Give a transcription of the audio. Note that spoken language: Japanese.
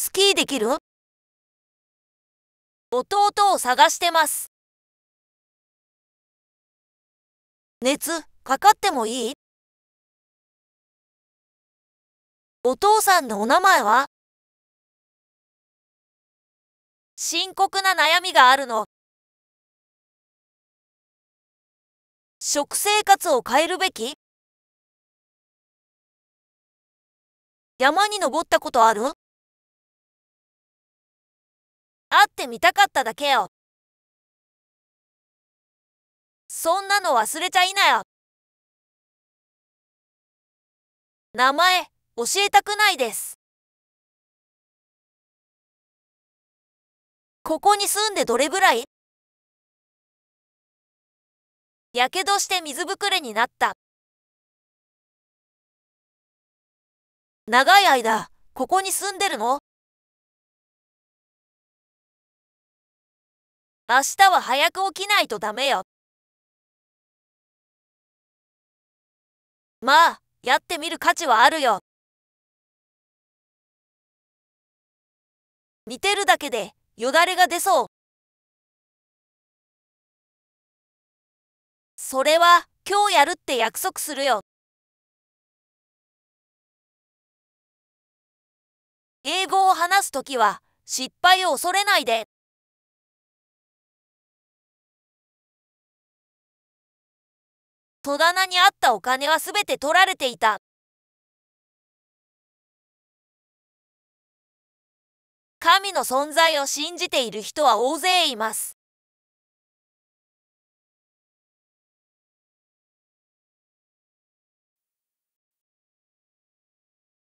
スキーできる弟を探してます。熱かかってもいいお父さんのお名前は深刻な悩みがあるの。食生活を変えるべき山に登ったことある会ってみたかっただけよ。そんなの忘れちゃいなよ。名前、教えたくないです。ここに住んでどれぐらいやけどして水ぶくれになった。長い間、ここに住んでるの明日は早く起きないとダメよ。まあ、やってみる価値はあるよ。似てるだけでよだれが出そう。それは今日やるって約束するよ。英語を話すときは失敗を恐れないで。戸棚にあったお金は全て取られていた。神の存在を信じている人は大勢います。